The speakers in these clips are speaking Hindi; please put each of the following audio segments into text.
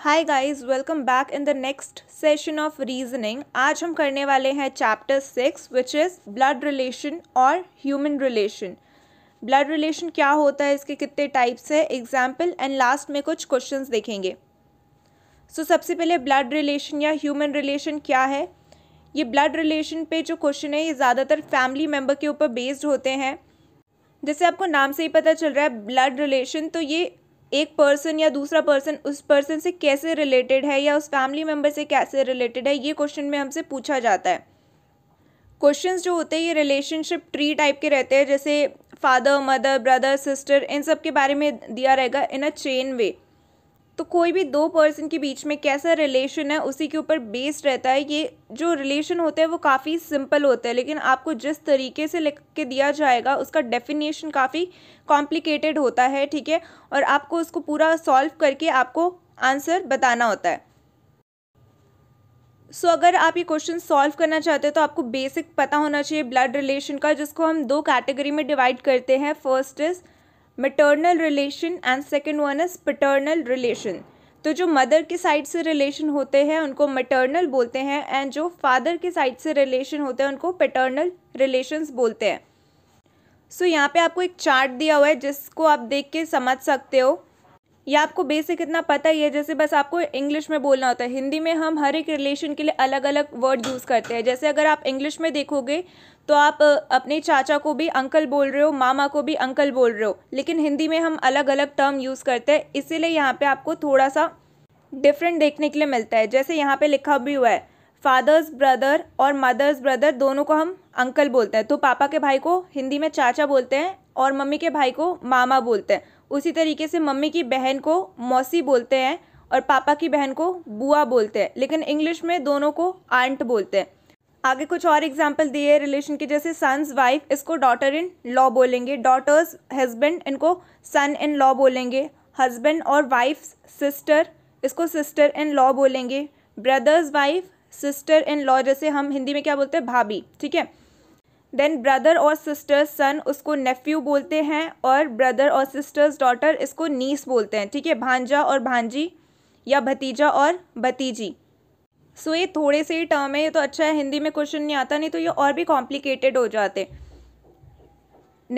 High guys welcome back in the next session of reasoning आज हम करने वाले हैं chapter six which is blood relation और ह्यूमन रिलेशन ब्लड रिलेशन क्या होता है इसके कितने टाइप्स है एग्जाम्पल एंड लास्ट में कुछ क्वेश्चन देखेंगे सो so, सबसे पहले ब्लड रिलेशन या ह्यूमन रिलेशन क्या है ये ब्लड रिलेशन पे जो क्वेश्चन है ये ज़्यादातर फैमिली मेम्बर के ऊपर बेस्ड होते हैं जैसे आपको नाम से ही पता चल रहा है ब्लड रिलेशन तो ये एक पर्सन या दूसरा पर्सन उस पर्सन से कैसे रिलेटेड है या उस फैमिली मेम्बर से कैसे रिलेटेड है ये क्वेश्चन में हमसे पूछा जाता है क्वेश्चंस जो होते हैं ये रिलेशनशिप ट्री टाइप के रहते हैं जैसे फादर मदर ब्रदर सिस्टर इन सब के बारे में दिया रहेगा इन अ चेन वे तो कोई भी दो पर्सन के बीच में कैसा रिलेशन है उसी के ऊपर बेस्ड रहता है ये जो रिलेशन होता है वो काफ़ी सिंपल होता है लेकिन आपको जिस तरीके से लिख के दिया जाएगा उसका डेफिनेशन काफ़ी कॉम्प्लिकेटेड होता है ठीक है और आपको उसको पूरा सॉल्व करके आपको आंसर बताना होता है सो so, अगर आप ये क्वेश्चन सॉल्व करना चाहते हो तो आपको बेसिक पता होना चाहिए ब्लड रिलेशन का जिसको हम दो कैटेगरी में डिवाइड करते हैं first is maternal relation and second one is paternal relation तो जो मदर के साइड से रिलेशन होते हैं उनको मेटर्नल बोलते हैं एंड जो फादर के साइड से रिलेशन होते हैं उनको पेटर्नल रिलेशंस बोलते हैं सो so, यहाँ पे आपको एक चार्ट दिया हुआ है जिसको आप देख के समझ सकते हो ये आपको बेसिक इतना पता ही है जैसे बस आपको इंग्लिश में बोलना होता है हिंदी में हम हर एक रिलेशन के लिए अलग अलग वर्ड यूज़ करते हैं जैसे अगर आप इंग्लिश में देखोगे तो आप अपने चाचा को भी अंकल बोल रहे हो मामा को भी अंकल बोल रहे हो लेकिन हिंदी में हम अलग अलग टर्म यूज़ करते हैं इसीलिए यहाँ पर आपको थोड़ा सा डिफरेंट देखने के लिए मिलता है जैसे यहाँ पर लिखा भी हुआ है फादर्स ब्रदर और मदर्स ब्रदर दोनों को हम अंकल बोलते हैं तो पापा के भाई को हिंदी में चाचा बोलते हैं और मम्मी के भाई को मामा बोलते हैं उसी तरीके से मम्मी की बहन को मौसी बोलते हैं और पापा की बहन को बुआ बोलते हैं लेकिन इंग्लिश में दोनों को आंट बोलते हैं आगे कुछ और एग्जाम्पल दिए रिलेशन के जैसे सन्स वाइफ इसको डॉटर इन लॉ बोलेंगे डॉटर्स हस्बैंड इनको सन इन लॉ बोलेंगे हस्बैंड और वाइफ सिस्टर इसको सिस्टर इन लॉ बोलेंगे brother's wife sister in law जैसे हम हिंदी में क्या बोलते हैं भाभी ठीक है देन ब्रदर और सिस्टर्स सन उसको नेफ्यू बोलते हैं और ब्रदर और सिस्टर्स डॉटर इसको नीस बोलते हैं ठीक है भांजा और भांजी या भतीजा और भतीजी सो so, ये थोड़े से ही टर्म है ये तो अच्छा है हिंदी में क्वेश्चन नहीं आता नहीं तो ये और भी कॉम्प्लिकेटेड हो जाते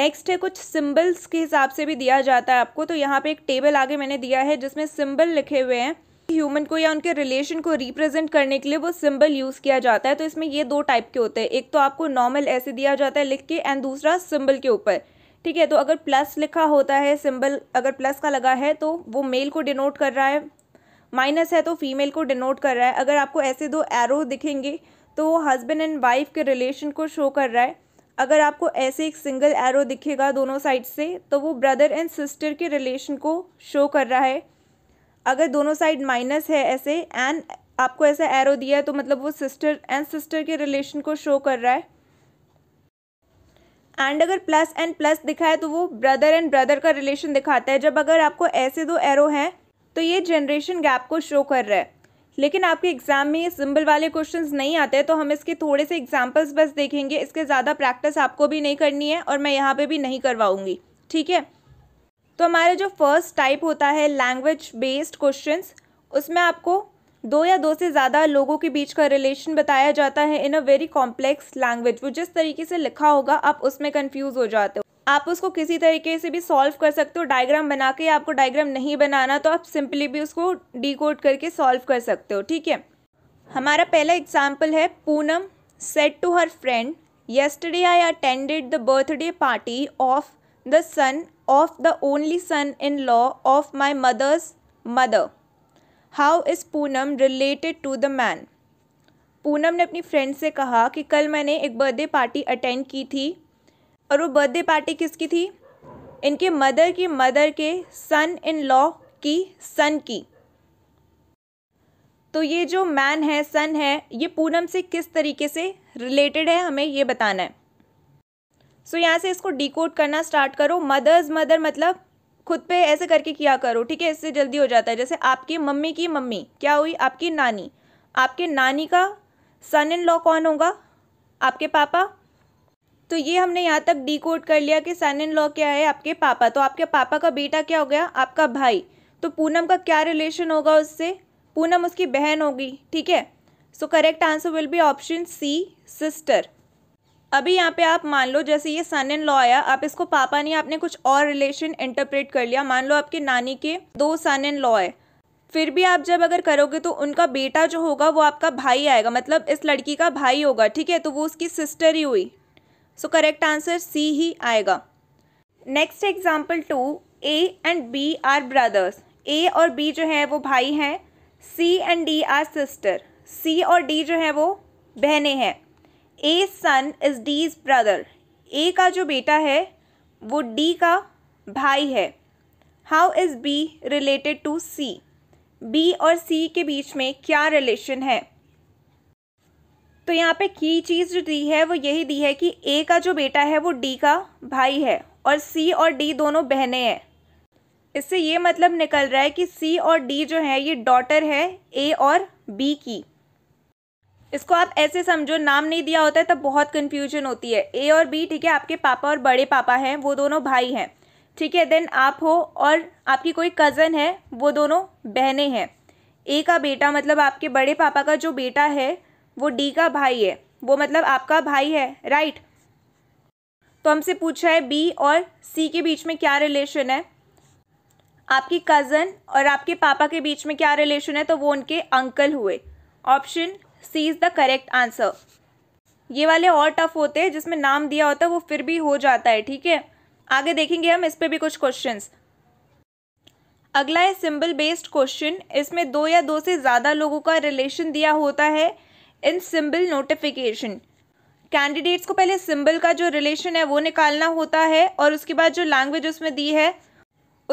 नेक्स्ट है कुछ सिम्बल्स के हिसाब से भी दिया जाता है आपको तो यहाँ पे एक टेबल आगे मैंने दिया है जिसमें सिम्बल लिखे हुए हैं ह्यूमन को या उनके रिलेशन को रिप्रेजेंट करने के लिए वो सिंबल यूज़ किया जाता है तो इसमें ये दो टाइप के होते हैं एक तो आपको नॉर्मल ऐसे दिया जाता है लिख के एंड दूसरा सिंबल के ऊपर ठीक है तो अगर प्लस लिखा होता है सिंबल अगर प्लस का लगा है तो वो मेल को डिनोट कर रहा है माइनस है तो फीमेल को डिनोट कर रहा है अगर आपको ऐसे दो एरो दिखेंगे तो वो हस्बैंड एंड वाइफ के रिलेशन को शो कर रहा है अगर आपको ऐसे एक सिंगल एरो दिखेगा दोनों साइड से तो वो ब्रदर एंड सिस्टर के रिलेशन को शो कर रहा है अगर दोनों साइड माइनस है ऐसे एंड आपको ऐसा एरो दिया है तो मतलब वो सिस्टर एंड सिस्टर के रिलेशन को शो कर रहा है एंड अगर प्लस एंड प्लस दिखा है तो वो ब्रदर एंड ब्रदर का रिलेशन दिखाता है जब अगर आपको ऐसे दो एरो हैं तो ये जनरेशन गैप को शो कर रहा है लेकिन आपके एग्ज़ाम में ये सिंबल वाले क्वेश्चंस नहीं आते तो हम इसके थोड़े से एग्जाम्पल्स बस देखेंगे इसके ज़्यादा प्रैक्टिस आपको भी नहीं करनी है और मैं यहाँ पर भी नहीं करवाऊँगी ठीक है तो हमारे जो फर्स्ट टाइप होता है लैंग्वेज बेस्ड क्वेश्चंस उसमें आपको दो या दो से ज़्यादा लोगों के बीच का रिलेशन बताया जाता है in a very complex language वो जिस तरीके से लिखा होगा आप उसमें कन्फ्यूज़ हो जाते हो आप उसको किसी तरीके से भी सॉल्व कर सकते हो डायग्राम बना के आपको डायग्राम नहीं बनाना तो आप सिंपली भी उसको डी करके सॉल्व कर सकते हो ठीक है हमारा पहला एग्जाम्पल है Poonam said to her friend yesterday I attended the birthday party of the son of the only son in law of my mother's mother how is Poonam related to the man Poonam ने अपनी फ्रेंड से कहा कि कल मैंने एक बर्थडे पार्टी अटेंड की थी और वो बर्थडे पार्टी किसकी थी इनके मदर की मदर के सन इन लॉ की सन की तो ये जो मैन है सन है ये पूनम से किस तरीके से रिलेटेड है हमें ये बताना है सो so, यहाँ से इसको डिकोड करना स्टार्ट करो मदर्स मदर मतलब खुद पे ऐसे करके किया करो ठीक है इससे जल्दी हो जाता है जैसे आपकी मम्मी की मम्मी क्या हुई आपकी नानी आपके नानी का सन इन लॉ कौन होगा आपके पापा तो ये हमने यहाँ तक डिकोड कर लिया कि सन इन लॉ क्या है आपके पापा तो आपके पापा का बेटा क्या हो गया आपका भाई तो पूनम का क्या रिलेशन होगा उससे पूनम उसकी बहन होगी ठीक है so correct answer will be option C sister अभी यहाँ पे आप मान लो जैसे ये सन इन लॉ आया आप इसको पापा नहीं आपने कुछ और रिलेशन इंटरप्रेट कर लिया मान लो आपके नानी के दो सन इन लॉ है फिर भी आप जब अगर करोगे तो उनका बेटा जो होगा वो आपका भाई आएगा मतलब इस लड़की का भाई होगा ठीक है तो वो उसकी सिस्टर ही हुई सो करेक्ट आंसर सी ही आएगा next example two A and B are brothers A और बी जो है वो भाई हैं C and D are sister C और डी जो है वो बहने हैं A son is D is brother A का जो बेटा है वो डी का भाई है how is B related to C B और सी के बीच में क्या रिलेशन है तो यहाँ पे की चीज़ जो दी है वो यही दी है कि ए का जो बेटा है वो डी का भाई है और सी और डी दोनों बहनें हैं इससे ये मतलब निकल रहा है कि सी और डी जो है ये डॉटर है ए और बी की इसको आप ऐसे समझो नाम नहीं दिया होता है तब बहुत कन्फ्यूजन होती है ए और बी ठीक है आपके पापा और बड़े पापा हैं वो दोनों भाई हैं ठीक है देन आप हो और आपकी कोई कज़न है वो दोनों बहनें हैं ए का बेटा मतलब आपके बड़े पापा का जो बेटा है वो डी का भाई है वो मतलब आपका भाई है राइट तो हमसे पूछा है बी और सी के बीच में क्या रिलेशन है आपकी कज़न और आपके पापा के बीच में क्या रिलेशन है तो वो उनके अंकल हुए option C is the correct answer ये वाले और टफ होते हैं जिसमें नाम दिया होता है वो फिर भी हो जाता है ठीक है आगे देखेंगे हम इस पर भी कुछ क्वेश्चन अगला है सिंबल बेस्ड क्वेश्चन इसमें दो या दो से ज़्यादा लोगों का रिलेशन दिया होता है इन सिंबल नोटिफिकेशन कैंडिडेट्स को पहले सिंबल का जो रिलेशन है वो निकालना होता है और उसके बाद जो लैंग्वेज उसमें दी है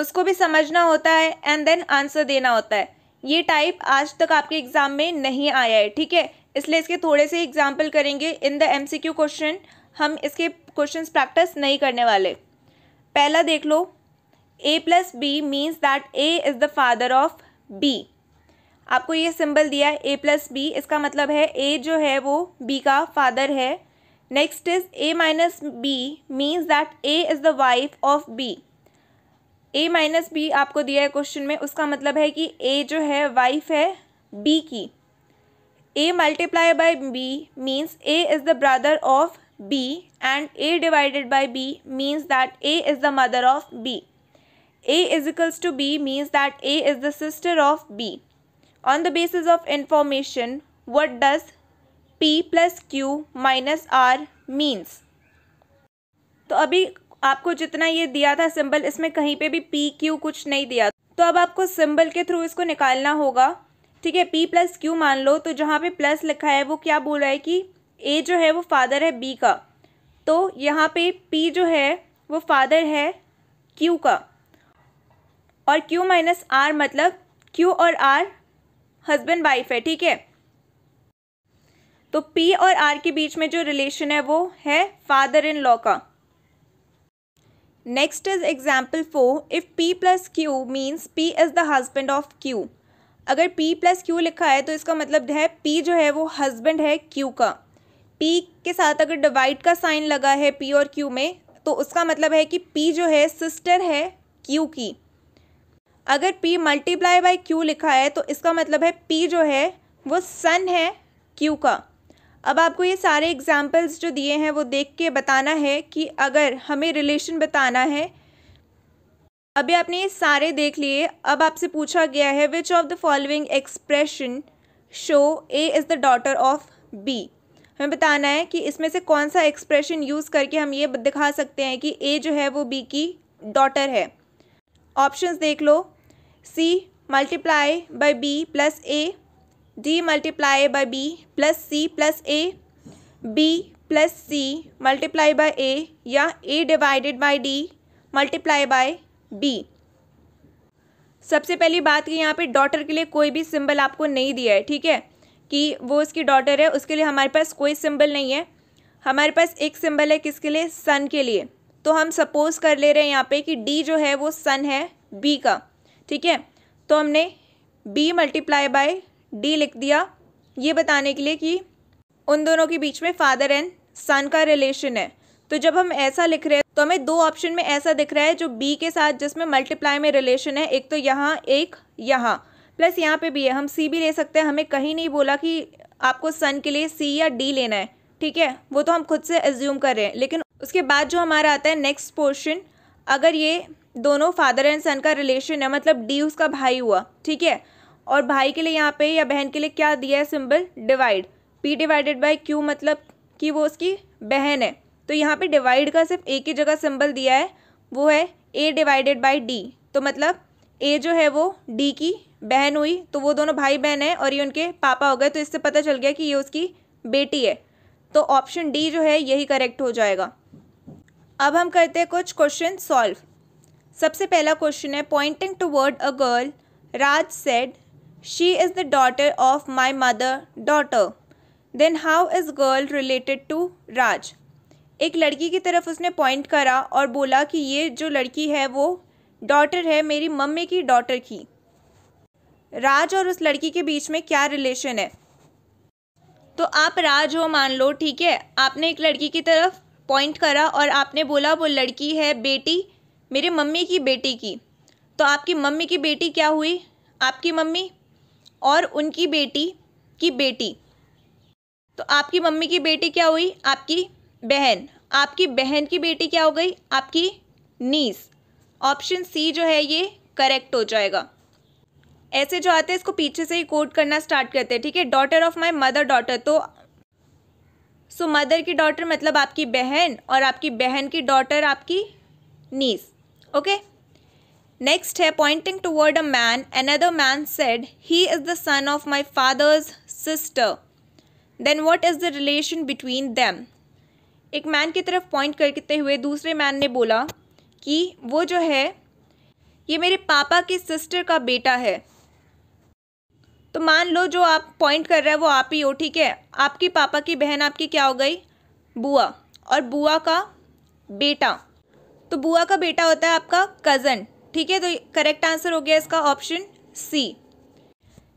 उसको भी समझना होता है एंड देन आंसर देना होता है ये टाइप आज तक आपके एग्ज़ाम में नहीं आया है ठीक है इसलिए इसके थोड़े से एग्जाम्पल करेंगे इन द क्यू क्वेश्चन हम इसके क्वेश्चन प्रैक्टिस नहीं करने वाले पहला देख लो A plus B means that A is the father of B आपको ये सिंबल दिया है ए प्लस बी इसका मतलब है ए जो है वो बी का फादर है next is A minus B means that A is the wife of B A minus B आपको दिया है क्वेश्चन में उसका मतलब है कि ए जो है वाइफ है बी की A multiply by B means A is the brother of B and A divided by B means that A is the mother of B A is equals to B means that A is the sister of B on the basis of information what does P plus Q minus R means तो अभी आपको जितना ये दिया था सिंबल इसमें कहीं पे भी पी क्यू कुछ नहीं दिया तो अब आपको सिंबल के थ्रू इसको निकालना होगा ठीक है पी प्लस क्यू मान लो तो जहाँ पे प्लस लिखा है वो क्या बोल रहा है कि ए जो है वो फादर है बी का तो यहाँ पे पी जो है वो फादर है क्यू का और क्यू माइनस आर मतलब क्यू और आर हस्बैंड वाइफ है ठीक है तो पी और आर के बीच में जो रिलेशन है वो है फादर इन लॉ का next is example 4. If P plus Q means P is the husband of Q अगर पी प्लस क्यू लिखा है तो इसका मतलब है पी जो है वो हजबेंड है क्यू का पी के साथ अगर डिवाइड का साइन लगा है पी और क्यू में तो उसका मतलब है कि पी जो है सिस्टर है क्यू की अगर पी मल्टीप्लाई बाई क्यू लिखा है तो इसका मतलब है पी जो है वो सन है क्यू का अब आपको ये सारे एग्ज़ाम्पल्स जो दिए हैं वो देख के बताना है कि अगर हमें रिलेशन बताना है अभी आपने ये सारे देख लिए अब आपसे पूछा गया है which of the following expression show A is the daughter of B हमें बताना है कि इसमें से कौन सा एक्सप्रेशन यूज़ करके हम ये दिखा सकते हैं कि ए जो है वो बी की डॉटर है ऑप्शंस देख लो C multiply by B plus A D multiply by B plus C plus A B plus C multiply by A या A divided by D multiply by B सबसे पहली बात कि यहाँ पे डॉटर के लिए कोई भी सिंबल आपको नहीं दिया है ठीक है कि वो उसकी डॉटर है उसके लिए हमारे पास कोई सिंबल नहीं है हमारे पास एक सिंबल है किसके लिए सन के लिए तो हम सपोज़ कर ले रहे हैं यहाँ पे कि डी जो है वो सन है बी का ठीक है तो हमने बी मल्टीप्लाई बाय डी लिख दिया ये बताने के लिए कि उन दोनों के बीच में फादर एंड सन का रिलेशन है तो जब हम ऐसा लिख रहे हैं तो हमें दो ऑप्शन में ऐसा दिख रहा है जो बी के साथ जिसमें मल्टीप्लाई में रिलेशन है एक तो यहाँ एक यहाँ प्लस यहाँ पे भी है हम सी भी ले सकते हैं हमें कहीं नहीं बोला कि आपको सन के लिए सी या डी लेना है ठीक है वो तो हम खुद से एज्यूम कर रहे हैं लेकिन उसके बाद जो हमारा आता है नेक्स्ट पोर्शन अगर ये दोनों फादर एंड सन का रिलेशन है मतलब डी उसका भाई हुआ ठीक है और भाई के लिए यहाँ पे या बहन के लिए क्या दिया है symbol divide P divided by Q मतलब कि वो उसकी बहन है तो यहाँ पे डिवाइड का सिर्फ एक ही जगह सिंबल दिया है वो है ए डिवाइडेड बाई डी तो मतलब ए जो है वो डी की बहन हुई तो वो दोनों भाई बहन है और ये उनके पापा हो गए तो इससे पता चल गया कि ये उसकी बेटी है तो ऑप्शन डी जो है यही करेक्ट हो जाएगा अब हम करते हैं कुछ क्वेश्चन सॉल्व सबसे पहला क्वेश्चन है pointing toward a girl Raj said She is the daughter of my mother daughter. Then how is girl related to Raj? एक लड़की की तरफ उसने पॉइंट करा और बोला कि ये जो लड़की है वो डॉटर है मेरी मम्मी की डॉटर की राज और उस लड़की के बीच में क्या रिलेशन है तो आप राज हो मान लो ठीक है आपने एक लड़की की तरफ पॉइंट करा और आपने बोला वो लड़की है बेटी मेरे मम्मी की बेटी की तो आपकी मम्मी की बेटी क्या हुई आपकी मम्मी और उनकी बेटी की बेटी तो आपकी मम्मी की बेटी क्या हुई आपकी बहन आपकी बहन की बेटी क्या हो गई आपकी नीस ऑप्शन सी जो है ये करेक्ट हो जाएगा ऐसे जो आते हैं इसको पीछे से ही कोट करना स्टार्ट करते हैं ठीक है daughter of my mother daughter तो सो so, मदर की डॉटर मतलब आपकी बहन और आपकी बहन की डॉटर आपकी नीस ओके okay? नेक्स्ट है pointing toward a man another man said he is the son of my father's sister then what is the relation between them एक मैन की तरफ पॉइंट करते हुए दूसरे मैन ने बोला कि वो जो है ये मेरे पापा की सिस्टर का बेटा है तो मान लो जो आप पॉइंट कर रहे हैं वो आप ही हो ठीक है आपकी पापा की बहन आपकी क्या हो गई बुआ और बुआ का बेटा तो बुआ का बेटा होता है आपका कज़न ठीक है तो करेक्ट आंसर हो गया इसका ऑप्शन सी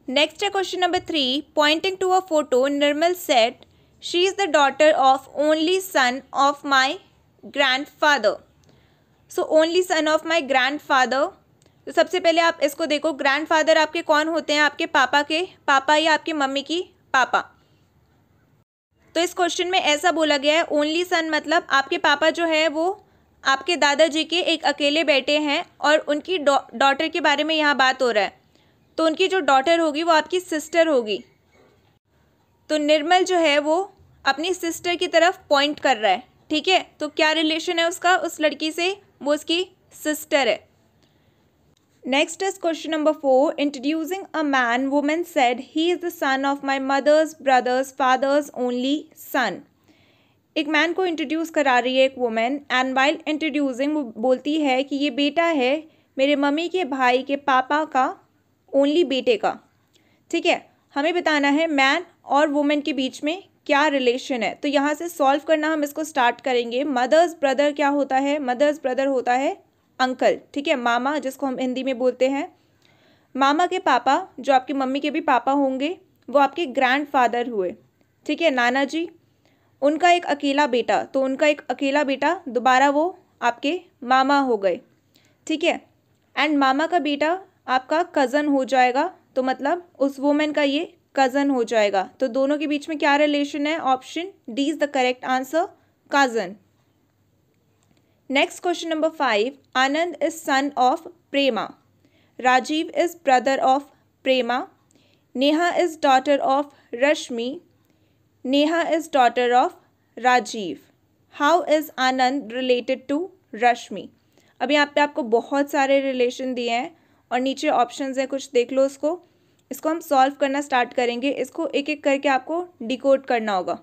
नेक्स्ट है question number three pointing to a photo Nirmal said she is the daughter of only son of my grandfather so only son of my grandfather तो सबसे पहले आप इसको देखो ग्रैंड फादर आपके कौन होते हैं आपके पापा के पापा या आपके मम्मी की पापा तो इस क्वेश्चन में ऐसा बोला गया है ओनली सन मतलब आपके पापा जो है वो आपके दादाजी के एक अकेले बेटे हैं और उनकी डॉटर के बारे में यहाँ बात हो रहा है तो उनकी जो डॉटर होगी वो आपकी सिस्टर होगी तो निर्मल जो है वो अपनी सिस्टर की तरफ पॉइंट कर रहा है ठीक है तो क्या रिलेशन है उसका उस लड़की से वो उसकी सिस्टर है next is question number four introducing a man woman said he is the son of my mother's brother's father's only son एक मैन को इंट्रोड्यूस करा रही है एक वुमेन एंड वाइल इंट्रोड्यूसिंग वो बोलती है कि ये बेटा है मेरे मम्मी के भाई के पापा का ओनली बेटे का ठीक है हमें बताना है मैन और वुमेन के बीच में क्या रिलेशन है तो यहाँ से सॉल्व करना हम इसको स्टार्ट करेंगे मदर्स ब्रदर क्या होता है मदर्स ब्रदर होता है अंकल ठीक है मामा जिसको हम हिंदी में बोलते हैं मामा के पापा जो आपकी मम्मी के भी पापा होंगे वो आपके ग्रैंड फादर हुए ठीक है नाना जी उनका एक अकेला बेटा तो उनका एक अकेला बेटा दोबारा वो आपके मामा हो गए ठीक है एंड मामा का बेटा आपका कज़न हो जाएगा तो मतलब उस वोमेन का ये कज़न हो जाएगा तो दोनों के बीच में क्या रिलेशन है option D is the correct answer cousin next question number five Anand is son of Prema Rajiv is brother of Prema Neha is daughter of Rashmi Neha is daughter of Rajiv. How is Anand related to Rashmi? अभी यहाँ पे आपको बहुत सारे रिलेशन दिए हैं और नीचे ऑप्शंस हैं कुछ देख लो उसको इसको हम सॉल्व करना स्टार्ट करेंगे इसको एक एक करके आपको डिकोड करना होगा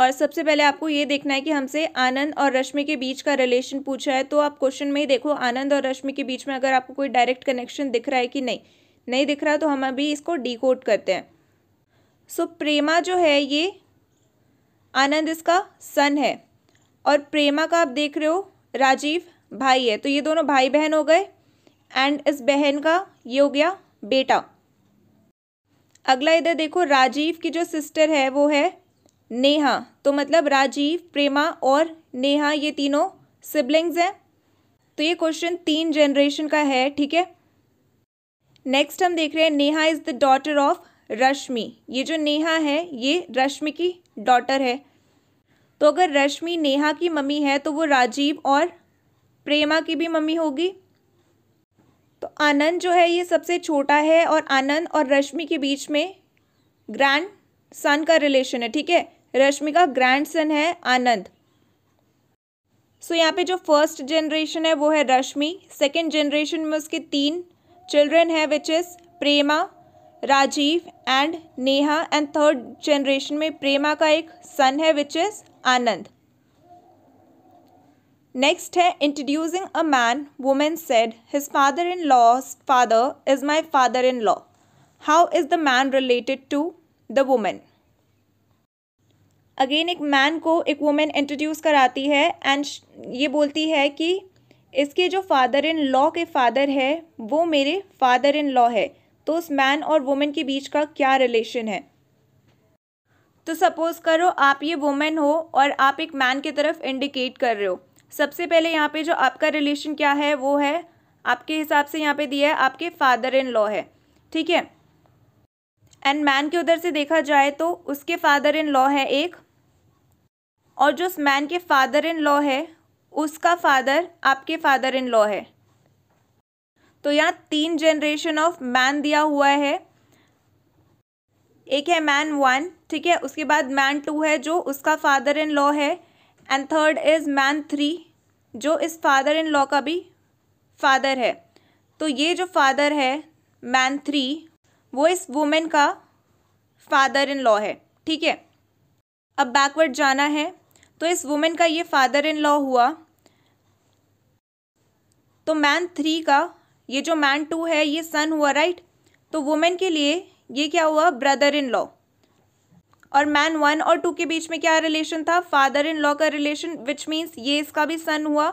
और सबसे पहले आपको ये देखना है कि हमसे आनंद और रश्मि के बीच का रिलेशन पूछा है तो आप क्वेश्चन में ही देखो आनंद और रश्मि के बीच में अगर आपको कोई डायरेक्ट कनेक्शन दिख रहा है कि नहीं नहीं दिख रहा तो हम अभी इसको डी करते हैं सो प्रेमा जो है ये आनंद इसका सन है और प्रेमा का आप देख रहे हो राजीव भाई है तो ये दोनों भाई बहन हो गए एंड इस बहन का ये हो गया बेटा अगला इधर देखो राजीव की जो सिस्टर है वो है नेहा तो मतलब राजीव प्रेमा और नेहा ये तीनों सिबलिंग्स हैं तो ये क्वेश्चन तीन जनरेशन का है ठीक है नेक्स्ट हम देख रहे हैं Neha is the daughter of Rashmi ये जो नेहा है ये रश्मि की डॉटर है तो अगर रश्मि नेहा की मम्मी है तो वो राजीव और प्रेमा की भी मम्मी होगी तो आनंद जो है ये सबसे छोटा है और आनंद और रश्मि के बीच में ग्रैंड सन का रिलेशन है ठीक है रश्मि का ग्रैंड सन है आनंद सो so, यहाँ पे जो फर्स्ट जनरेशन है वो है रश्मि सेकेंड जनरेशन में उसके तीन चिल्ड्रन है which is Prema Rajiv and Neha and third generation में प्रेमा का एक सन है विच इज़ आनंद नेक्स्ट है introducing a man woman said his father in law's father is my father in law how is the man related to the woman again एक मैन को एक वुमेन इंट्रोड्यूस कराती है एंड ये बोलती है कि इसके जो फादर इन लॉ के फादर है वो मेरे फादर इन लॉ है तो उस मैन और वुमेन के बीच का क्या रिलेशन है तो सपोज़ करो आप ये वुमेन हो और आप एक मैन की तरफ इंडिकेट कर रहे हो सबसे पहले यहाँ पे जो आपका रिलेशन क्या है वो है आपके हिसाब से यहाँ पे दिया है आपके फादर इन लॉ है ठीक है एंड मैन के उधर से देखा जाए तो उसके फादर इन लॉ है एक और जो उस मैन के फादर इन लॉ है उसका फादर आपके फादर इन लॉ है तो यहाँ तीन जनरेशन ऑफ मैन दिया हुआ है एक है मैन वन ठीक है उसके बाद मैन टू है जो उसका फादर इन लॉ है and third is man three जो इस फादर इन लॉ का भी फादर है तो ये जो फादर है मैन थ्री वो इस वुमेन का फादर इन लॉ है ठीक है अब बैकवर्ड जाना है तो इस वुमेन का ये फादर इन लॉ हुआ तो मैन थ्री का ये जो मैन टू है ये सन हुआ राइट तो वुमेन के लिए ये क्या हुआ ब्रदर इन लॉ और मैन वन और टू के बीच में क्या रिलेशन था फादर इन लॉ का रिलेशन विच मीन्स ये इसका भी सन हुआ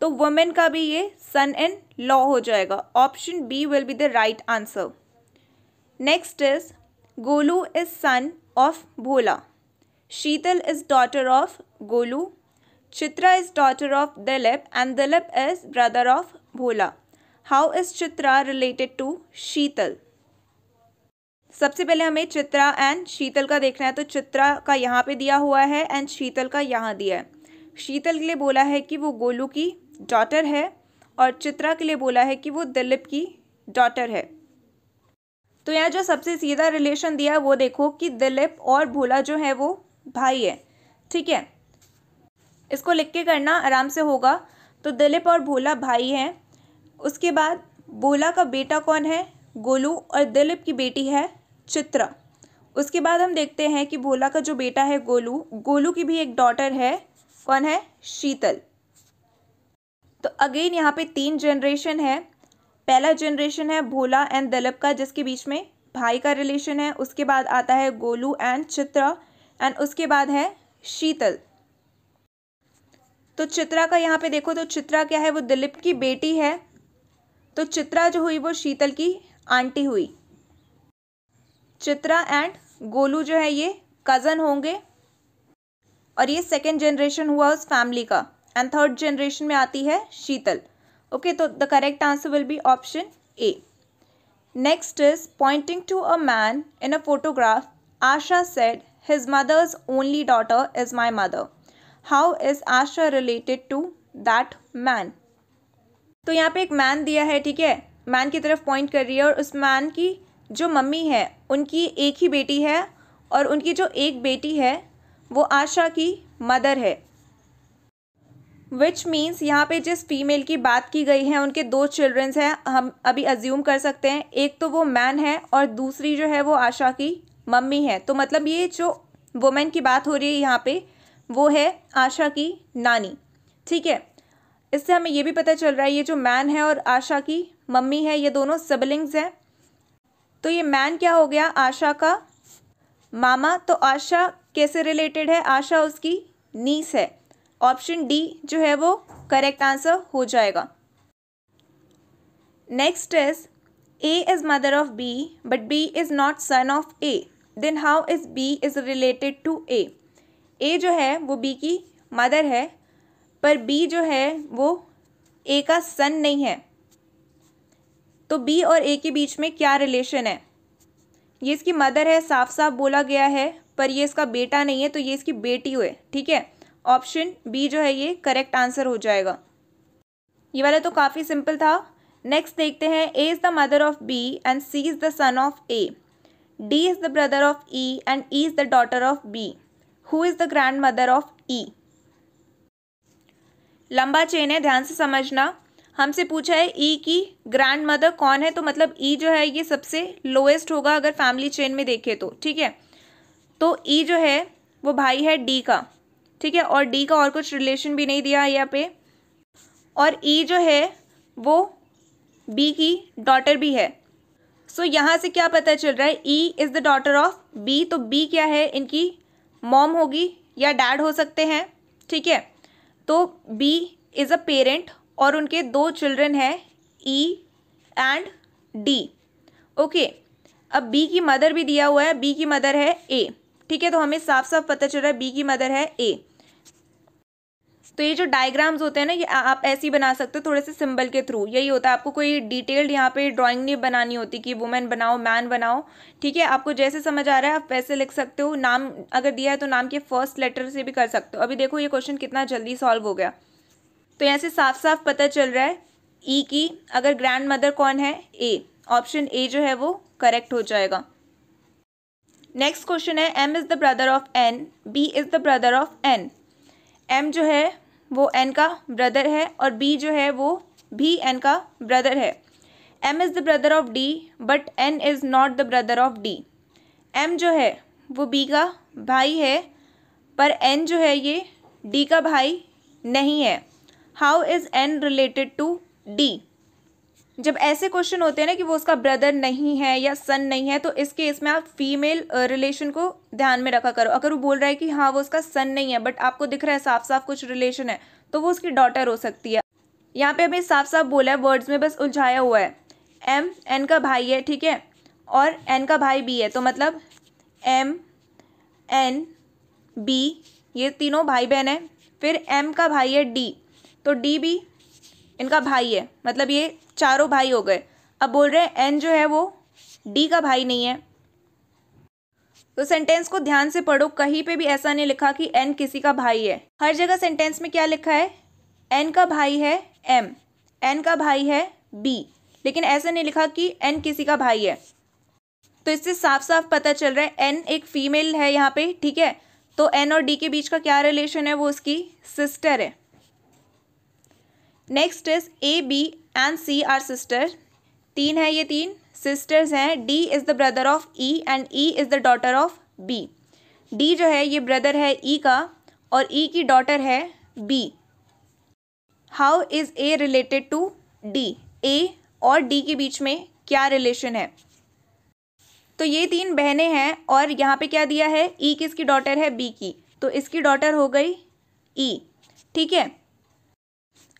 तो वुमेन का भी ये सन इन लॉ हो जाएगा option B will be the right answer next is Golu is son of Bhola Sheetal is daughter of Golu Chitra is daughter of Dilip and Dilip is brother of Bhola how is Chitra related to Sheetal सबसे पहले हमें चित्रा एंड शीतल का देखना है तो चित्रा का यहाँ पे दिया हुआ है एंड शीतल का यहाँ दिया है शीतल के लिए बोला है कि वो गोलू की डॉटर है और चित्रा के लिए बोला है कि वो दिलीप की डॉटर है तो यहाँ जो सबसे सीधा रिलेशन दिया है वो देखो कि दिलीप और भोला जो है वो भाई है ठीक है इसको लिख के करना आराम से होगा तो दिलीप और भोला भाई हैं उसके बाद भोला का बेटा कौन है गोलू और दिलीप की बेटी है चित्रा उसके बाद हम देखते हैं कि भोला का जो बेटा है गोलू गोलू की भी एक डॉटर है कौन है शीतल तो अगेन यहाँ पे तीन जनरेशन है पहला जनरेशन है भोला एंड दलप का जिसके बीच में भाई का रिलेशन है उसके बाद आता है गोलू एंड चित्रा एंड उसके बाद है शीतल तो चित्रा का यहाँ पे देखो तो चित्रा क्या है वो दिलीप की बेटी है तो चित्रा जो हुई वो शीतल की आंटी हुई चित्रा एंड गोलू जो है ये कज़न होंगे और ये सेकेंड जनरेशन हुआ उस फैमिली का एंड थर्ड जनरेशन में आती है शीतल ओके तो the correct answer will be option A next is pointing to a man in a photograph Asha said his mother's only daughter is my mother how is Asha related to that man तो यहाँ पे एक मैन दिया है ठीक है मैन की तरफ पॉइंट कर रही है और उस मैन की जो मम्मी है उनकी एक ही बेटी है और उनकी जो एक बेटी है वो आशा की मदर है विच मीन्स यहाँ पे जिस फीमेल की बात की गई है उनके दो चिल्ड्रंस हैं हम अभी अज्यूम कर सकते हैं एक तो वो मैन है और दूसरी जो है वो आशा की मम्मी है तो मतलब ये जो वुमेन की बात हो रही है यहाँ पे वो है आशा की नानी ठीक है इससे हमें ये भी पता चल रहा है ये जो मैन है और आशा की मम्मी है ये दोनों सिबलिंग्स हैं तो ये मैन क्या हो गया आशा का मामा तो आशा कैसे रिलेटेड है आशा उसकी नीस है ऑप्शन डी जो है वो करेक्ट आंसर हो जाएगा next is A is mother of B but B is not son of A then how is B is related to A A जो है वो बी की मदर है पर बी जो है वो ए का सन नहीं है तो बी और ए के बीच में क्या रिलेशन है ये इसकी मदर है साफ साफ बोला गया है पर ये इसका बेटा नहीं है तो ये इसकी बेटी हुए ठीक है ऑप्शन बी जो है ये करेक्ट आंसर हो जाएगा ये वाला तो काफ़ी सिंपल था नेक्स्ट देखते हैं A is the mother of B and C is the son of A D is the brother of E and E is the daughter of B who is the grandmother of E लंबा चेन है ध्यान से समझना हमसे पूछा है ई e की ग्रैंड मदर कौन है तो मतलब ई e जो है ये सबसे लोएस्ट होगा अगर फैमिली चेन में देखे तो ठीक है तो ई e जो है वो भाई है डी का ठीक है और डी का और कुछ रिलेशन भी नहीं दिया है यहाँ पे और ई e जो है वो बी की डॉटर भी है सो so, यहाँ से क्या पता चल रहा है E is the daughter of B तो बी क्या है इनकी मॉम होगी या डैड हो सकते हैं ठीक है तो बी इज़ अ पेरेंट और उनके दो चिल्ड्रन हैं ई एंड डी ओके अब बी की मदर भी दिया हुआ है बी की मदर है ए ठीक है तो हमें साफ साफ पता चल रहा है बी की मदर है ए तो ये जो डायग्राम्स होते हैं ना ये आप ऐसे ही बना सकते हो थोड़े से सिंबल के थ्रू यही होता है आपको कोई डिटेल्ड यहाँ पे ड्राइंग नहीं बनानी होती कि वुमेन बनाओ मैन बनाओ ठीक है आपको जैसे समझ आ रहा है आप वैसे लिख सकते हो नाम अगर दिया है तो नाम के फर्स्ट लेटर से भी कर सकते हो अभी देखो ये क्वेश्चन कितना जल्दी सॉल्व हो गया तो यहाँ से साफ साफ पता चल रहा है ई e की अगर ग्रैंड मदर कौन है ए ऑप्शन ए जो है वो करेक्ट हो जाएगा नेक्स्ट क्वेश्चन है M is the brother of N B is the brother of N M जो है वो एन का ब्रदर है और बी जो है वो भी एन का ब्रदर है M is the brother of D but N is not the brother of D M जो है वो बी का भाई है पर एन जो है ये डी का भाई नहीं है how is N related to D जब ऐसे क्वेश्चन होते हैं ना कि वो उसका ब्रदर नहीं है या सन नहीं है तो इस केस में आप फीमेल रिलेशन को ध्यान में रखा करो अगर वो बोल रहा है कि हाँ वो उसका सन नहीं है बट आपको दिख रहा है साफ साफ कुछ रिलेशन है तो वो उसकी डॉटर हो सकती है यहाँ पे हमें साफ साफ बोला है वर्ड्स में बस उलझाया हुआ है एम एन का भाई है ठीक है और एन का भाई बी है तो मतलब एम एन बी ये तीनों भाई बहन है फिर एम का भाई है डी तो डी भी इनका भाई है मतलब ये चारों भाई हो गए अब बोल रहे हैं एन जो है वो डी का भाई नहीं है तो सेंटेंस को ध्यान से पढ़ो कहीं पे भी ऐसा नहीं लिखा कि एन किसी का भाई है हर जगह सेंटेंस में क्या लिखा है एन का भाई है एम एन का भाई है बी लेकिन ऐसा नहीं लिखा कि एन किसी का भाई है तो इससे साफ साफ पता चल रहा है एन एक फीमेल है यहाँ पे ठीक है तो एन और डी के बीच का क्या रिलेशन है वो उसकी सिस्टर है next is A B and C are sister तीन है ये तीन सिस्टर्स हैं D is the brother of E and E is the daughter of B D जो है ये ब्रदर है ई e का और ई e की डॉटर है B how is A related to D A और डी के बीच में क्या रिलेशन है तो ये तीन बहनें हैं और यहाँ पे क्या दिया है ई e किसकी डॉटर है बी की तो इसकी डॉटर हो गई ई e. ठीक है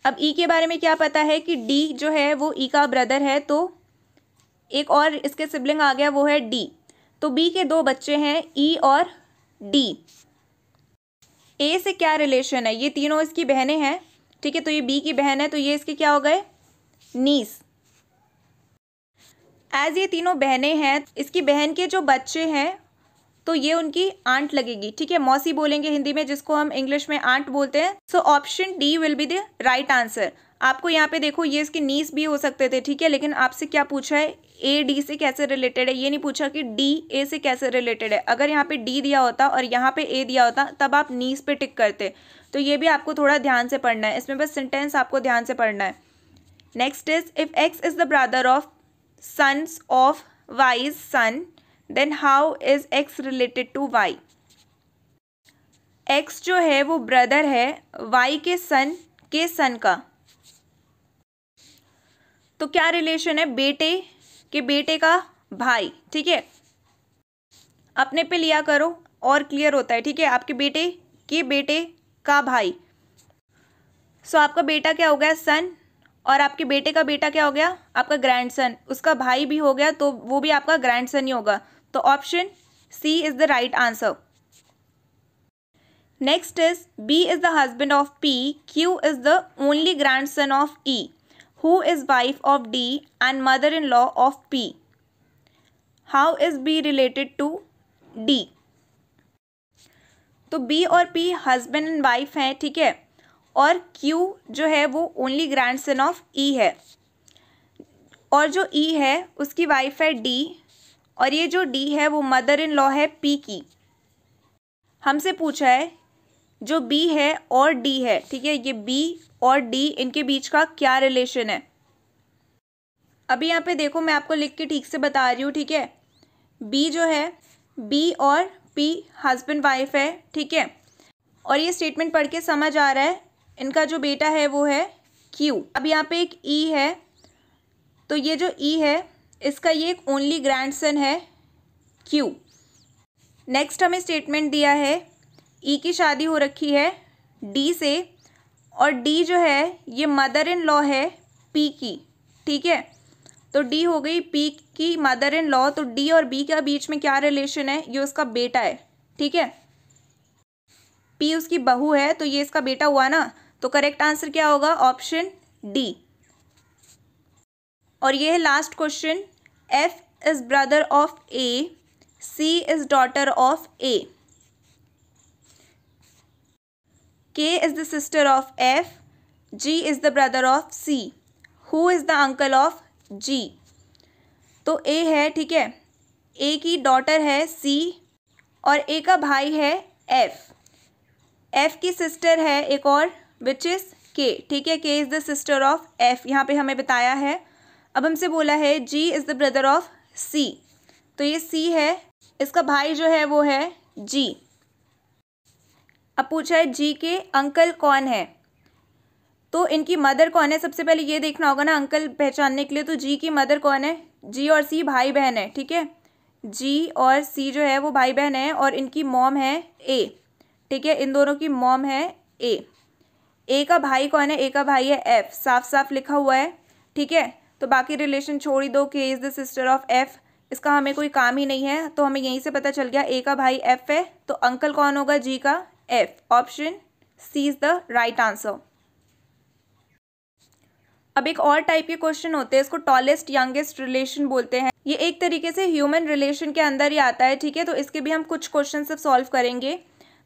अब ई e के बारे में क्या पता है कि डी जो है वो ई e का ब्रदर है तो एक और इसके सिबलिंग आ गया वो है डी तो बी के दो बच्चे हैं ई e और डी ए से क्या रिलेशन है ये तीनों इसकी बहनें हैं ठीक है तो ये बी की बहन है तो ये इसके क्या हो गए नीस एज ये तीनों बहनें हैं इसकी बहन के जो बच्चे हैं तो ये उनकी आंट लगेगी ठीक है मौसी बोलेंगे हिंदी में जिसको हम इंग्लिश में आंट बोलते हैं so option D will be the right answer आपको यहाँ पे देखो ये इसके नीस भी हो सकते थे ठीक है लेकिन आपसे क्या पूछा है ए डी से कैसे रिलेटेड है ये नहीं पूछा कि डी ए से कैसे रिलेटेड है अगर यहाँ पे डी दिया होता और यहाँ पे ए दिया होता तब आप नीस पे टिक करते तो ये भी आपको थोड़ा ध्यान से पढ़ना है इसमें बस सेंटेंस आपको ध्यान से पढ़ना है next is if X is the brother of sons of Y's son then how is X related to Y X जो है वो ब्रदर है वाई के सन के सन का तो क्या रिलेशन है बेटे के बेटे का भाई ठीक है अपने पे लिया करो और क्लियर होता है ठीक है आपके बेटे के बेटे का भाई सो so, आपका बेटा क्या हो गया सन और आपके बेटे का बेटा क्या हो गया आपका ग्रैंडसन उसका भाई भी हो गया तो वो भी आपका ग्रैंडसन ही होगा तो option C is the right answer next is B is the husband of P Q is the only grandson of E who is wife of D and mother in law of P how is B related to D तो बी और पी हजबेंड एंड वाइफ हैं ठीक है और क्यू जो है वो only grandson of E है और जो E है उसकी वाइफ है डी और ये जो डी है वो मदर इन लॉ है पी की हमसे पूछा है जो बी है और डी है ठीक है ये बी और डी इनके बीच का क्या रिलेशन है अभी यहाँ पे देखो मैं आपको लिख के ठीक से बता रही हूँ ठीक है बी जो है बी और पी हस्बैंड वाइफ है ठीक है और ये स्टेटमेंट पढ़ के समझ आ रहा है इनका जो बेटा है वो है क्यू अब यहाँ पे एक ई e है तो ये जो ई e है इसका ये एक ओनली ग्रैंड सन है क्यू नेक्स्ट हमें स्टेटमेंट दिया है ई e की शादी हो रखी है डी से और डी जो है ये मदर इन लॉ है पी की ठीक है तो डी हो गई पी की मदर इन लॉ तो डी और बी का बीच में क्या रिलेशन है ये उसका बेटा है ठीक है पी उसकी बहू है तो ये इसका बेटा हुआ ना तो करेक्ट आंसर क्या होगा ऑप्शन डी और ये है last question F is brother of A C is daughter of A K is the sister of F G is the brother of C who is the uncle of G तो ए है ठीक है ए की डॉटर है सी और ए का भाई है एफ एफ की सिस्टर है एक और विच इज़ के ठीक है K is the sister of F यहाँ पे हमें बताया है अब हमसे बोला है G is the brother of C तो ये सी है इसका भाई जो है वो है जी अब पूछा है जी के अंकल कौन है तो इनकी मदर कौन है सबसे पहले ये देखना होगा ना अंकल पहचानने के लिए तो जी की मदर कौन है जी और सी भाई बहन है ठीक है जी और सी जो है वो भाई बहन है और इनकी मॉम है ए ठीक है इन दोनों की मॉम है ए ए का भाई कौन है ए का भाई है एफ साफ साफ लिखा हुआ है ठीक है तो बाकी रिलेशन छोड़ ही दो K is the sister of F इसका हमें कोई काम ही नहीं है तो हमें यहीं से पता चल गया ए का भाई एफ़ है तो अंकल कौन होगा जी का F option C is the right answer अब एक और टाइप के क्वेश्चन होते हैं इसको टॉलेस्ट यंगेस्ट रिलेशन बोलते हैं ये एक तरीके से ह्यूमन रिलेशन के अंदर ही आता है ठीक है तो इसके भी हम कुछ क्वेश्चन सब सॉल्व करेंगे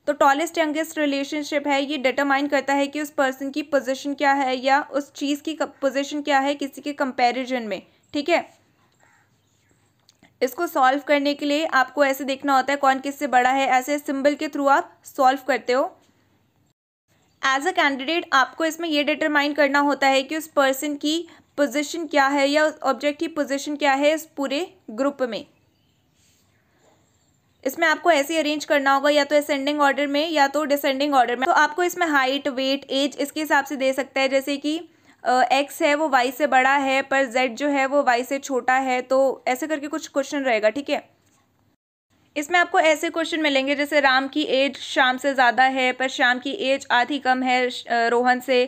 तो टॉलेस्ट यंगेस्ट रिलेशनशिप है ये डिटरमाइन करता है कि उस पर्सन की पोजिशन क्या है या उस चीज़ की पोजिशन क्या है किसी के कंपेरिजन में ठीक है इसको सॉल्व करने के लिए आपको ऐसे देखना होता है कौन किससे बड़ा है ऐसे सिंबल के थ्रू आप सॉल्व करते हो एज अ कैंडिडेट आपको इसमें यह डिटरमाइन करना होता है कि उस पर्सन की पोजीशन क्या है या उस ऑब्जेक्ट की पोजीशन क्या है इस पूरे ग्रुप में इसमें आपको ऐसे अरेंज करना होगा या तो असेंडिंग ऑर्डर में या तो डिसेंडिंग ऑर्डर में तो आपको इसमें हाइट वेट एज इसके हिसाब से दे सकता है जैसे कि एक्स है वो वाई से बड़ा है पर जेड जो है वो वाई से छोटा है तो ऐसे करके कुछ क्वेश्चन रहेगा ठीक है इसमें आपको ऐसे क्वेश्चन मिलेंगे जैसे राम की एज शाम से ज़्यादा है पर शाम की एज आधी कम है रोहन से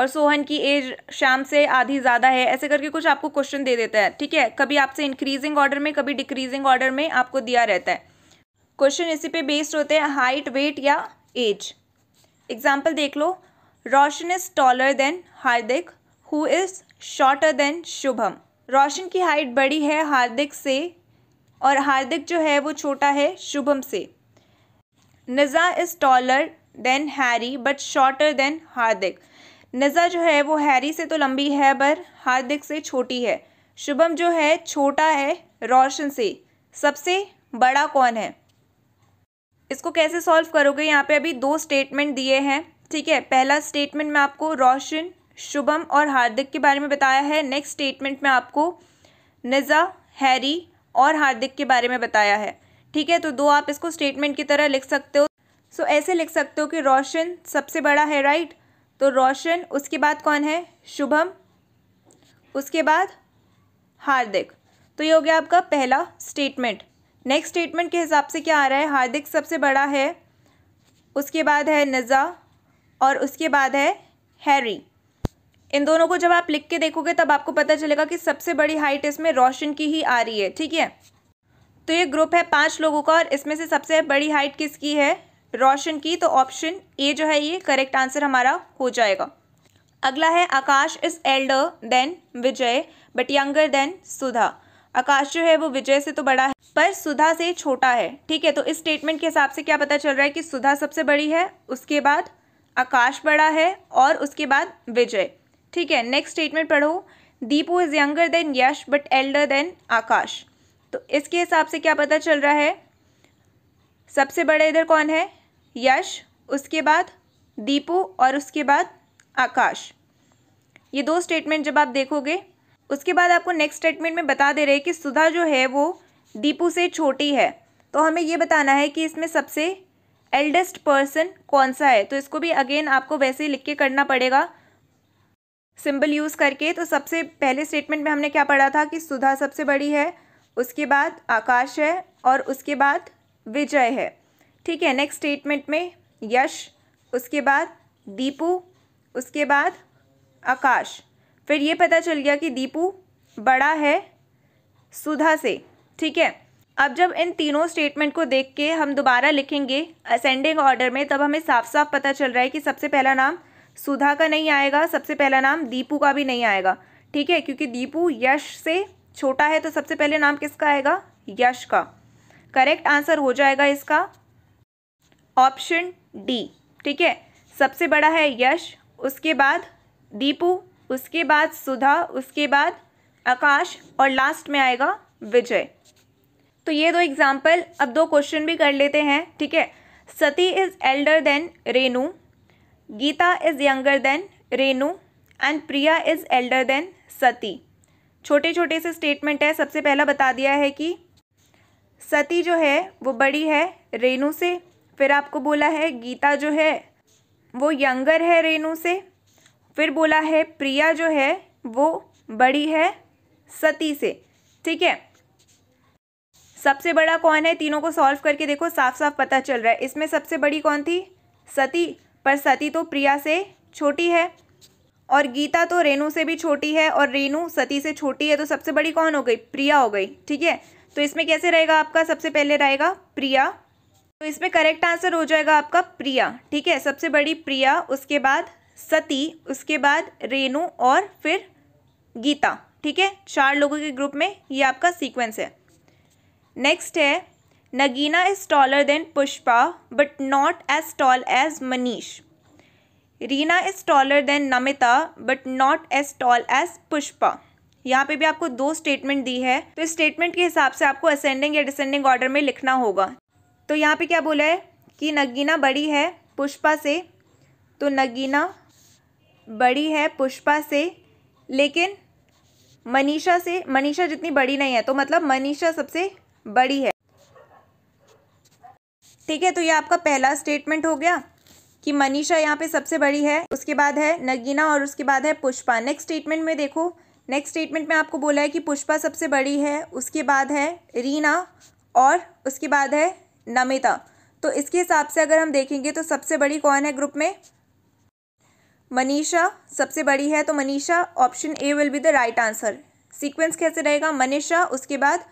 और सोहन की एज शाम से आधी ज़्यादा है ऐसे करके कुछ आपको क्वेश्चन दे देता है ठीक है कभी आपसे इंक्रीजिंग ऑर्डर में कभी डिक्रीजिंग ऑर्डर में आपको दिया रहता है क्वेश्चन इसी पे बेस्ड होते हैं हाइट वेट या एज एग्जाम्पल देख लो Roshan is taller than Hardik who is shorter than Shubham Roshan की हाइट बड़ी है हार्दिक से और हार्दिक जो है वो छोटा है शुभम से Niza is taller than Harry but shorter than Hardik Niza जो है वो हैरी से तो लंबी है पर हार्दिक से छोटी है शुभम जो है छोटा है रोशन से सबसे बड़ा कौन है इसको कैसे सॉल्व करोगे यहाँ पे अभी दो स्टेटमेंट दिए हैं ठीक है पहला स्टेटमेंट में आपको रोशन शुभम और हार्दिक के बारे में बताया है नेक्स्ट स्टेटमेंट में आपको निज़ा हैरी और हार्दिक के बारे में बताया है ठीक है तो दो आप इसको स्टेटमेंट की तरह लिख सकते हो सो so, ऐसे लिख सकते हो कि रोशन सबसे बड़ा है राइट तो रोशन उसके बाद कौन है शुभम उसके बाद हार्दिक तो ये हो गया आपका पहला स्टेटमेंट नेक्स्ट स्टेटमेंट के हिसाब से क्या आ रहा है हार्दिक सबसे बड़ा है उसके बाद है नज़ा और उसके बाद है हैरी इन दोनों को जब आप लिख के देखोगे तब आपको पता चलेगा कि सबसे बड़ी हाइट इसमें रोशन की ही आ रही है ठीक है तो ये ग्रुप है पाँच लोगों का और इसमें से सबसे बड़ी हाइट किसकी है रोशन की तो ऑप्शन ए जो है ये करेक्ट आंसर हमारा हो जाएगा अगला है Akash is elder than Vijay but younger than Sudha Akash जो है वो विजय से तो बड़ा है पर सुधा से छोटा है ठीक है तो इस स्टेटमेंट के हिसाब से क्या पता चल रहा है कि सुधा सबसे बड़ी है उसके बाद आकाश बड़ा है और उसके बाद विजय ठीक है नेक्स्ट स्टेटमेंट पढ़ो Deepu is younger than Yash but elder than Akash तो इसके हिसाब से क्या पता चल रहा है सबसे बड़े इधर कौन है यश उसके बाद दीपू और उसके बाद आकाश ये दो स्टेटमेंट जब आप देखोगे उसके बाद आपको नेक्स्ट स्टेटमेंट में बता दे रहे हैं कि सुधा जो है वो दीपू से छोटी है तो हमें ये बताना है कि इसमें सबसे एल्डेस्ट पर्सन कौन सा है तो इसको भी अगेन आपको वैसे ही लिख के करना पड़ेगा सिंबल यूज़ करके तो सबसे पहले स्टेटमेंट में हमने क्या पढ़ा था कि सुधा सबसे बड़ी है उसके बाद आकाश है और उसके बाद विजय है ठीक है नेक्स्ट स्टेटमेंट में यश उसके बाद दीपू उसके बाद आकाश फिर ये पता चल गया कि दीपू बड़ा है सुधा से ठीक है अब जब इन तीनों स्टेटमेंट को देख के हम दोबारा लिखेंगे असेंडिंग ऑर्डर में तब हमें साफ साफ पता चल रहा है कि सबसे पहला नाम सुधा का नहीं आएगा सबसे पहला नाम दीपू का भी नहीं आएगा ठीक है क्योंकि दीपू यश से छोटा है तो सबसे पहले नाम किसका आएगा यश का करेक्ट आंसर हो जाएगा इसका ऑप्शन डी ठीक है सबसे बड़ा है यश उसके बाद दीपू उसके बाद सुधा उसके बाद आकाश और लास्ट में आएगा विजय तो ये दो एग्जाम्पल अब दो क्वेश्चन भी कर लेते हैं ठीक है Sati is elder than Renu Geeta is younger than Renu and Priya is elder than Sati छोटे छोटे से स्टेटमेंट है सबसे पहला बता दिया है कि सती जो है वो बड़ी है रेनू से फिर आपको बोला है गीता जो है वो यंगर है रेनू से फिर बोला है प्रिया जो है वो बड़ी है सती से ठीक है सबसे बड़ा कौन है तीनों को सॉल्व करके देखो साफ साफ पता चल रहा है इसमें सबसे बड़ी कौन थी सती पर सती तो प्रिया से छोटी है और गीता तो रेणु से भी छोटी है और रेणु सती से छोटी है तो सबसे बड़ी कौन हो गई प्रिया हो गई ठीक है तो इसमें कैसे रहेगा आपका सबसे पहले रहेगा प्रिया तो इसमें करेक्ट आंसर हो जाएगा आपका प्रिया ठीक है सबसे बड़ी प्रिया उसके बाद सती उसके बाद रेनू और फिर गीता ठीक है चार लोगों के ग्रुप में ये आपका सीक्वेंस है नेक्स्ट है Nagina is taller than Pushpa but not as tall as Manish Reena is taller than Namita but not as tall as Pushpa यहाँ पे भी आपको दो स्टेटमेंट दी है तो इस स्टेटमेंट के हिसाब से आपको असेंडिंग या डिसेंडिंग ऑर्डर में लिखना होगा तो यहाँ पे क्या बोला है कि नगीना बड़ी है पुष्पा से तो नगीना बड़ी है पुष्पा से लेकिन मनीषा से मनीषा जितनी बड़ी नहीं है तो मतलब मनीषा सबसे बड़ी है ठीक है तो ये आपका पहला स्टेटमेंट हो गया कि मनीषा यहाँ पे सबसे बड़ी है उसके बाद है नगीना और उसके बाद है पुष्पा नेक्स्ट स्टेटमेंट में देखो नेक्स्ट स्टेटमेंट में आपको बोला है कि पुष्पा सबसे बड़ी है उसके बाद है रीना और उसके बाद है नमिता तो इसके हिसाब से अगर हम देखेंगे तो सबसे बड़ी कौन है ग्रुप में मनीषा सबसे बड़ी है तो Manisha option A will be the right answer sequence कैसे रहेगा मनीषा उसके बाद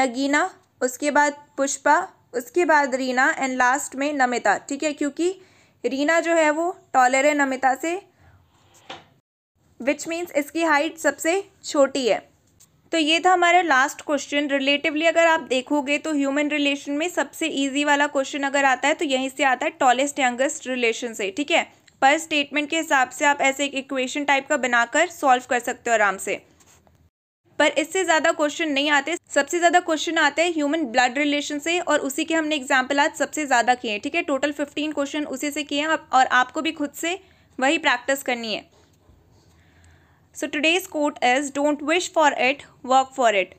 नगीना उसके बाद पुष्पा उसके बाद रीना एंड लास्ट में नमिता ठीक है क्योंकि रीना जो है वो टॉलर है नमिता से विच मीन्स इसकी हाइट सबसे छोटी है तो ये था हमारा लास्ट क्वेश्चन रिलेटिवली अगर आप देखोगे तो ह्यूमन रिलेशन में सबसे ईजी वाला क्वेश्चन अगर आता है तो यहीं से आता है टॉलेस्ट यंगेस्ट रिलेशन से ठीक है पर स्टेटमेंट के हिसाब से आप ऐसे एक इक्वेशन टाइप का बनाकर सॉल्व कर सकते हो आराम से पर इससे ज़्यादा क्वेश्चन नहीं आते सबसे ज़्यादा क्वेश्चन आते हैं ह्यूमन ब्लड रिलेशन से और उसी के हमने एग्जाम्पल आज सबसे ज़्यादा किए हैं ठीक है टोटल फिफ्टीन क्वेश्चन उसी से किए हैं और आपको भी खुद से वही प्रैक्टिस करनी है so today's quote is don't wish for it work for it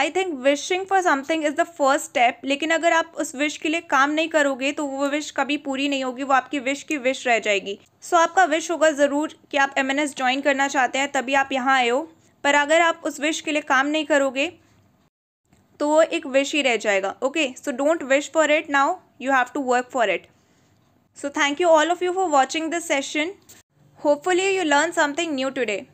I think wishing for something is the first step लेकिन अगर आप उस विश के लिए काम नहीं करोगे तो वो विश कभी पूरी नहीं होगी वो आपकी विश की विश रह जाएगी सो so, आपका विश होगा ज़रूर कि आप एम एन एस ज्वाइन करना चाहते हैं तभी आप यहाँ आए हो पर अगर आप उस विश के लिए काम नहीं करोगे तो वो एक विश ही रह जाएगा okay so don't wish for it now you have to work for it so thank you all of you for watching this session hopefully you learn something new today